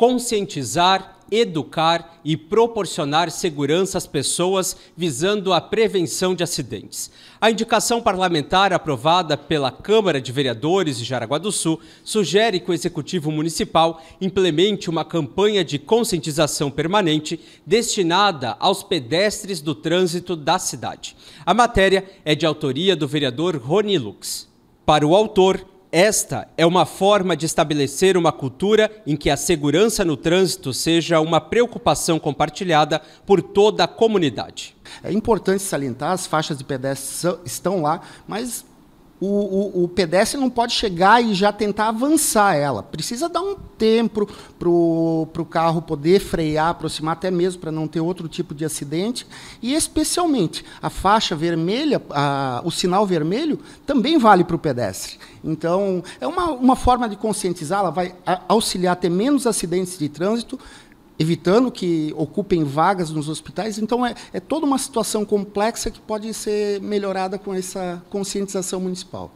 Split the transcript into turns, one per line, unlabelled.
conscientizar, educar e proporcionar segurança às pessoas visando a prevenção de acidentes. A indicação parlamentar aprovada pela Câmara de Vereadores de Jaraguá do Sul sugere que o Executivo Municipal implemente uma campanha de conscientização permanente destinada aos pedestres do trânsito da cidade. A matéria é de autoria do vereador Rony Lux. Para o autor, esta é uma forma de estabelecer uma cultura em que a segurança no trânsito seja uma preocupação compartilhada por toda a comunidade. É importante salientar:
as faixas de pedestre estão lá, mas o, o, o, pedestre não pode chegar e já tentar avançar ela. Precisa dar um tempo para o carro poder frear, aproximar até mesmo para não ter outro tipo de acidente. E especialmente a faixa vermelha, a, o sinal vermelho, também vale para o pedestre. Então, é uma, uma forma de conscientizar, ela vai auxiliar a ter menos acidentes de trânsito, evitando que ocupem vagas nos hospitais. Então, é, é toda uma situação complexa que pode ser melhorada com essa conscientização municipal.